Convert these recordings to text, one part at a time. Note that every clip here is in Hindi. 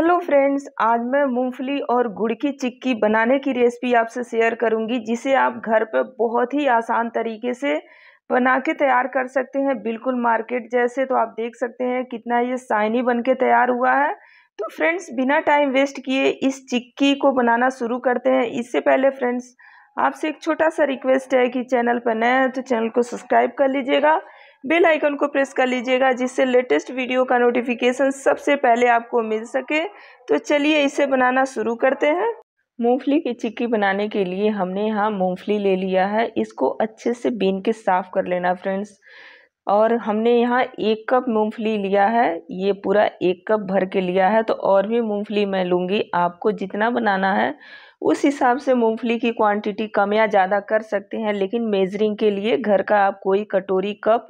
हेलो फ्रेंड्स आज मैं मूंगफली और गुड़ की चिक्की बनाने की रेसिपी आपसे शेयर करूंगी जिसे आप घर पर बहुत ही आसान तरीके से बना के तैयार कर सकते हैं बिल्कुल मार्केट जैसे तो आप देख सकते हैं कितना ये साइनी बन के तैयार हुआ है तो फ्रेंड्स बिना टाइम वेस्ट किए इस चिक्की को बनाना शुरू करते हैं इससे पहले फ्रेंड्स आपसे एक छोटा सा रिक्वेस्ट है कि चैनल पर नए हैं तो चैनल को सब्सक्राइब कर लीजिएगा बेल आइकन को प्रेस कर लीजिएगा जिससे लेटेस्ट वीडियो का नोटिफिकेशन सबसे पहले आपको मिल सके तो चलिए इसे बनाना शुरू करते हैं मूंगफली की चिक्की बनाने के लिए हमने यहाँ मूंगफली ले लिया है इसको अच्छे से बीन के साफ़ कर लेना फ्रेंड्स और हमने यहाँ एक कप मूंगफली लिया है ये पूरा एक कप भर के लिया है तो और भी मूंगफली मैं लूँगी आपको जितना बनाना है उस हिसाब से मूंगफली की क्वांटिटी कम या ज़्यादा कर सकते हैं लेकिन मेजरिंग के लिए घर का आप कोई कटोरी कप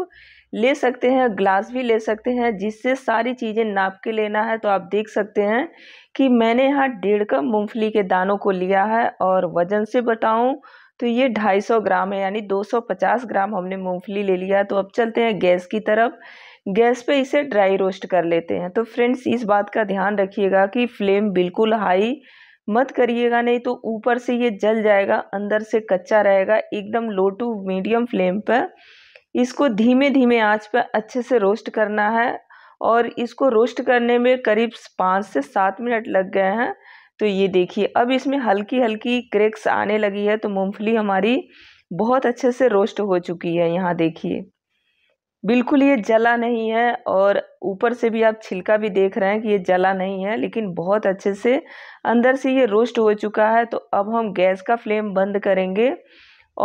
ले सकते हैं ग्लास भी ले सकते हैं जिससे सारी चीज़ें नाप के लेना है तो आप देख सकते हैं कि मैंने यहाँ डेढ़ कप मूंगफली के दानों को लिया है और वज़न से बताऊँ तो ये 250 ग्राम है यानी 250 ग्राम हमने मूंगफली ले लिया तो अब चलते हैं गैस की तरफ गैस पे इसे ड्राई रोस्ट कर लेते हैं तो फ्रेंड्स इस बात का ध्यान रखिएगा कि फ्लेम बिल्कुल हाई मत करिएगा नहीं तो ऊपर से ये जल जाएगा अंदर से कच्चा रहेगा एकदम लो टू मीडियम फ्लेम पर इसको धीमे धीमे आंच पर अच्छे से रोस्ट करना है और इसको रोस्ट करने में करीब पाँच से सात मिनट लग गए हैं तो ये देखिए अब इसमें हल्की हल्की क्रेक्स आने लगी है तो मूंगफली हमारी बहुत अच्छे से रोस्ट हो चुकी है यहाँ देखिए बिल्कुल ये जला नहीं है और ऊपर से भी आप छिलका भी देख रहे हैं कि ये जला नहीं है लेकिन बहुत अच्छे से अंदर से ये रोस्ट हो चुका है तो अब हम गैस का फ्लेम बंद करेंगे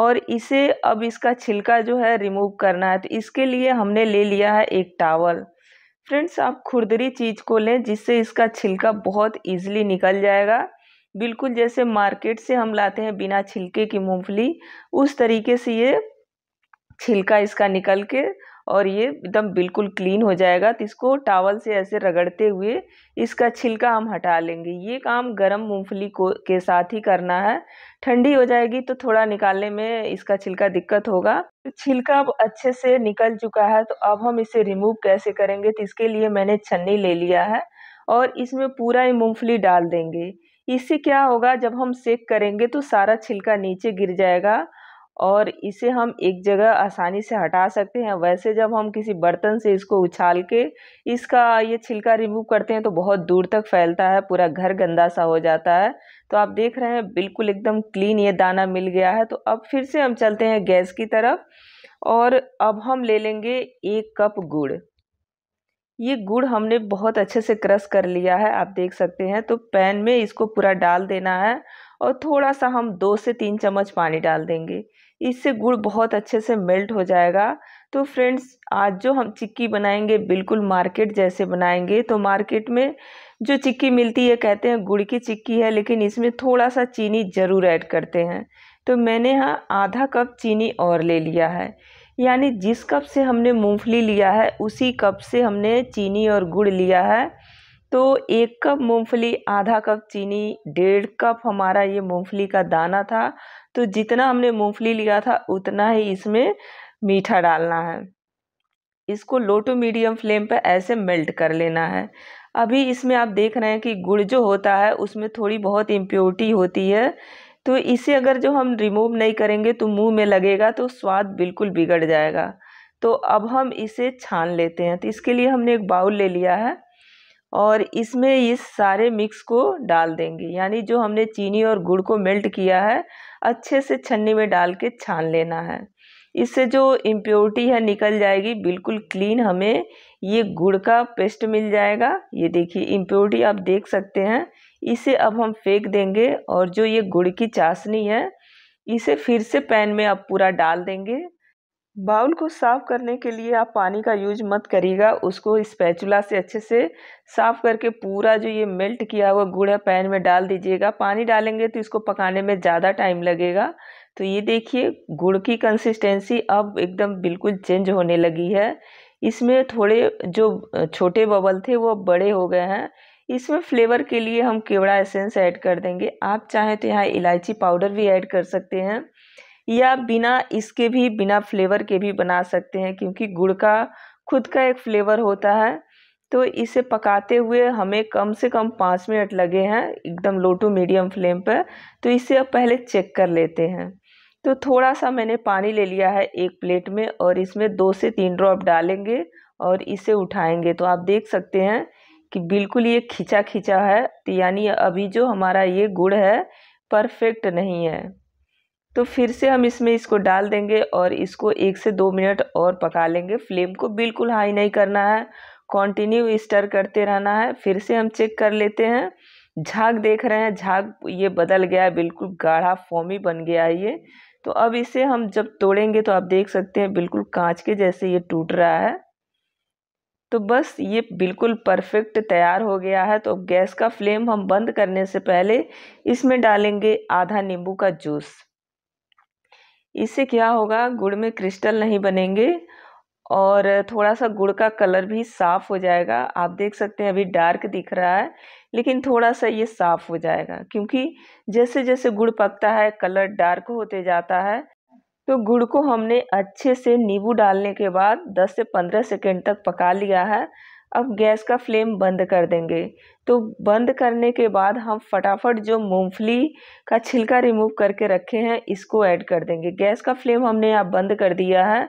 और इसे अब इसका छिलका जो है रिमूव करना है तो इसके लिए हमने ले लिया है एक टावल फ्रेंड्स आप खुरदरी चीज़ को लें जिससे इसका छिलका बहुत ईजिली निकल जाएगा बिल्कुल जैसे मार्केट से हम लाते हैं बिना छिलके की मूँगफली उस तरीके से ये छिलका इसका निकल के और ये एकदम बिल्कुल क्लीन हो जाएगा तो इसको टावल से ऐसे रगड़ते हुए इसका छिलका हम हटा लेंगे ये काम गरम मूंगफली को के साथ ही करना है ठंडी हो जाएगी तो थोड़ा निकालने में इसका छिलका दिक्कत होगा तो छिलका अब अच्छे से निकल चुका है तो अब हम इसे रिमूव कैसे करेंगे तो इसके लिए मैंने छन्नी ले लिया है और इसमें पूरा ही मूँगफली डाल देंगे इससे क्या होगा जब हम सेक करेंगे तो सारा छिलका नीचे गिर जाएगा और इसे हम एक जगह आसानी से हटा सकते हैं वैसे जब हम किसी बर्तन से इसको उछाल के इसका ये छिलका रिमूव करते हैं तो बहुत दूर तक फैलता है पूरा घर गंदा सा हो जाता है तो आप देख रहे हैं बिल्कुल एकदम क्लीन ये दाना मिल गया है तो अब फिर से हम चलते हैं गैस की तरफ और अब हम ले लेंगे एक कप गुड़ ये गुड़ हमने बहुत अच्छे से क्रश कर लिया है आप देख सकते हैं तो पैन में इसको पूरा डाल देना है और थोड़ा सा हम दो से तीन चम्मच पानी डाल देंगे इससे गुड़ बहुत अच्छे से मेल्ट हो जाएगा तो फ्रेंड्स आज जो हम चिक्की बनाएंगे बिल्कुल मार्केट जैसे बनाएंगे तो मार्केट में जो चिक्की मिलती है कहते हैं गुड़ की चिक्की है लेकिन इसमें थोड़ा सा चीनी ज़रूर ऐड करते हैं तो मैंने यहाँ आधा कप चीनी और ले लिया है यानी जिस कप से हमने मूँगफली लिया है उसी कप से हमने चीनी और गुड़ लिया है तो एक कप मूंगफली आधा कप चीनी डेढ़ कप हमारा ये मूंगफली का दाना था तो जितना हमने मूंगफली लिया था उतना ही इसमें मीठा डालना है इसको लो टू मीडियम फ्लेम पर ऐसे मेल्ट कर लेना है अभी इसमें आप देख रहे हैं कि गुड़ जो होता है उसमें थोड़ी बहुत इम्प्योरिटी होती है तो इसे अगर जो हम रिमूव नहीं करेंगे तो मुंह में लगेगा तो स्वाद बिल्कुल बिगड़ जाएगा तो अब हम इसे छान लेते हैं तो इसके लिए हमने एक बाउल ले लिया है और इसमें इस सारे मिक्स को डाल देंगे यानी जो हमने चीनी और गुड़ को मेल्ट किया है अच्छे से छन्नी में डाल के छान लेना है इससे जो इम्प्योरिटी है निकल जाएगी बिल्कुल क्लीन हमें ये गुड़ का पेस्ट मिल जाएगा ये देखिए इम्प्योरिटी आप देख सकते हैं इसे अब हम फेंक देंगे और जो ये गुड़ की चाशनी है इसे फिर से पैन में आप पूरा डाल देंगे बाउल को साफ़ करने के लिए आप पानी का यूज मत करिएगा उसको स्पैचुला से अच्छे से साफ़ करके पूरा जो ये मेल्ट किया हुआ गुड़ है पैन में डाल दीजिएगा पानी डालेंगे तो इसको पकाने में ज़्यादा टाइम लगेगा तो ये देखिए गुड़ की कंसिस्टेंसी अब एकदम बिल्कुल चेंज होने लगी है इसमें थोड़े जो छोटे बबल थे वो बड़े हो गए हैं इसमें फ्लेवर के लिए हम केवड़ा एसेंस ऐड कर देंगे आप चाहें तो यहाँ इलायची पाउडर भी ऐड कर सकते हैं या बिना इसके भी बिना फ्लेवर के भी बना सकते हैं क्योंकि गुड़ का खुद का एक फ्लेवर होता है तो इसे पकाते हुए हमें कम से कम पाँच मिनट लगे हैं एकदम लो टू मीडियम फ्लेम पर तो इसे अब पहले चेक कर लेते हैं तो थोड़ा सा मैंने पानी ले लिया है एक प्लेट में और इसमें दो से तीन ड्रॉप डालेंगे और इसे उठाएंगे तो आप देख सकते हैं कि बिल्कुल ये खिंचा खिंचा है तो यानी अभी जो हमारा ये गुड़ है परफेक्ट नहीं है तो फिर से हम इसमें इसको डाल देंगे और इसको एक से दो मिनट और पका लेंगे फ्लेम को बिल्कुल हाई नहीं करना है कंटिन्यू स्टर करते रहना है फिर से हम चेक कर लेते हैं झाग देख रहे हैं झाग ये बदल गया है बिल्कुल गाढ़ा फॉमी बन गया है ये तो अब इसे हम जब तोड़ेंगे तो आप देख सकते हैं बिल्कुल कांच के जैसे ये टूट रहा है तो बस ये बिल्कुल परफेक्ट तैयार हो गया है तो गैस का फ्लेम हम बंद करने से पहले इसमें डालेंगे आधा नींबू का जूस इससे क्या होगा गुड़ में क्रिस्टल नहीं बनेंगे और थोड़ा सा गुड़ का कलर भी साफ़ हो जाएगा आप देख सकते हैं अभी डार्क दिख रहा है लेकिन थोड़ा सा ये साफ़ हो जाएगा क्योंकि जैसे जैसे गुड़ पकता है कलर डार्क होते जाता है तो गुड़ को हमने अच्छे से नींबू डालने के बाद 10 से 15 सेकेंड तक पका लिया है अब गैस का फ्लेम बंद कर देंगे तो बंद करने के बाद हम फटाफट जो मूंगफली का छिलका रिमूव करके रखे हैं इसको ऐड कर देंगे गैस का फ्लेम हमने यहाँ बंद कर दिया है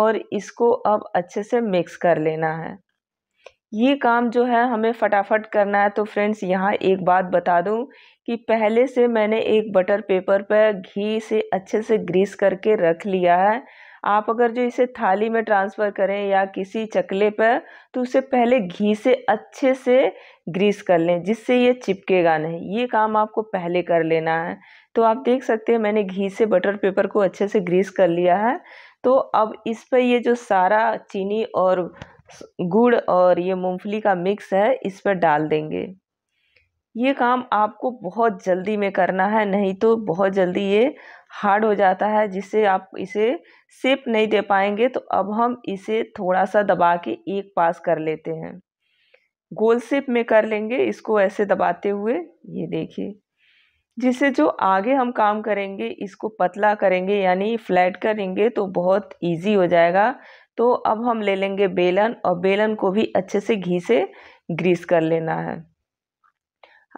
और इसको अब अच्छे से मिक्स कर लेना है ये काम जो है हमें फटाफट करना है तो फ्रेंड्स यहाँ एक बात बता दूँ कि पहले से मैंने एक बटर पेपर पर घी से अच्छे से ग्रीस करके रख लिया है आप अगर जो इसे थाली में ट्रांसफ़र करें या किसी चकले पर तो उसे पहले घी से अच्छे से ग्रीस कर लें जिससे ये चिपकेगा नहीं ये काम आपको पहले कर लेना है तो आप देख सकते हैं मैंने घी से बटर पेपर को अच्छे से ग्रीस कर लिया है तो अब इस पर ये जो सारा चीनी और गुड़ और ये मूँगफली का मिक्स है इस पर डाल देंगे ये काम आपको बहुत जल्दी में करना है नहीं तो बहुत जल्दी ये हार्ड हो जाता है जिससे आप इसे सेप नहीं दे पाएंगे तो अब हम इसे थोड़ा सा दबा के एक पास कर लेते हैं गोल सेप में कर लेंगे इसको ऐसे दबाते हुए ये देखिए जिससे जो आगे हम काम करेंगे इसको पतला करेंगे यानी फ्लैट करेंगे तो बहुत इजी हो जाएगा तो अब हम ले लेंगे बेलन और बेलन को भी अच्छे से घी से ग्रीस कर लेना है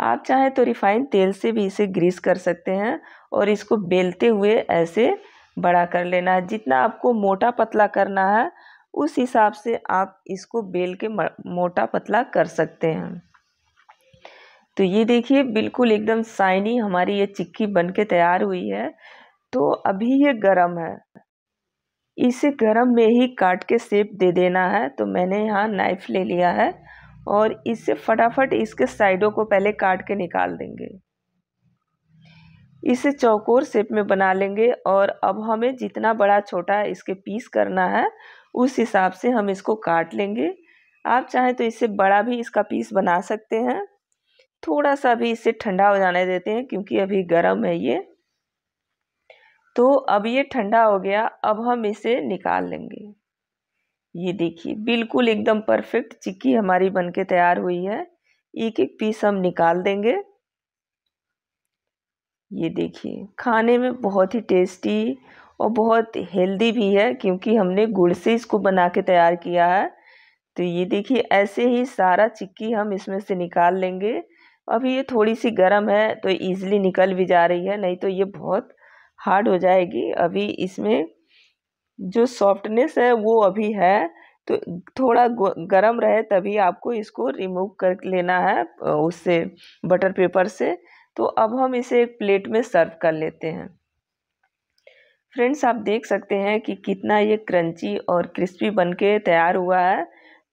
आप चाहे तो रिफाइंड तेल से भी इसे ग्रीस कर सकते हैं और इसको बेलते हुए ऐसे बड़ा कर लेना है जितना आपको मोटा पतला करना है उस हिसाब से आप इसको बेल के मोटा पतला कर सकते हैं तो ये देखिए बिल्कुल एकदम साइनी हमारी ये चिक्की बन के तैयार हुई है तो अभी ये गरम है इसे गरम में ही काट के सेप दे देना है तो मैंने यहाँ नाइफ ले लिया है और इससे फटाफट इसके साइडों को पहले काट के निकाल देंगे इसे चौकोर शेप में बना लेंगे और अब हमें जितना बड़ा छोटा इसके पीस करना है उस हिसाब से हम इसको काट लेंगे आप चाहें तो इससे बड़ा भी इसका पीस बना सकते हैं थोड़ा सा भी इसे ठंडा हो जाने देते हैं क्योंकि अभी गर्म है ये तो अब ये ठंडा हो गया अब हम इसे निकाल लेंगे ये देखिए बिल्कुल एकदम परफेक्ट चिक्की हमारी बनके तैयार हुई है एक एक पीस हम निकाल देंगे ये देखिए खाने में बहुत ही टेस्टी और बहुत हेल्दी भी है क्योंकि हमने गुड़ से इसको बना के तैयार किया है तो ये देखिए ऐसे ही सारा चिक्की हम इसमें से निकाल लेंगे अभी ये थोड़ी सी गर्म है तो ईज़िली निकल भी जा रही है नहीं तो ये बहुत हार्ड हो जाएगी अभी इसमें जो सॉफ्टनेस है वो अभी है तो थोड़ा गर्म रहे तभी आपको इसको रिमूव कर लेना है उससे बटर पेपर से तो अब हम इसे एक प्लेट में सर्व कर लेते हैं फ्रेंड्स आप देख सकते हैं कि कितना ये क्रंची और क्रिस्पी बन के तैयार हुआ है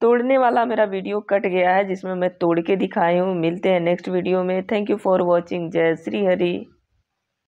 तोड़ने वाला मेरा वीडियो कट गया है जिसमें मैं तोड़ के दिखाई हूँ मिलते हैं नेक्स्ट वीडियो में थैंक यू फॉर वॉचिंग जय श्री हरी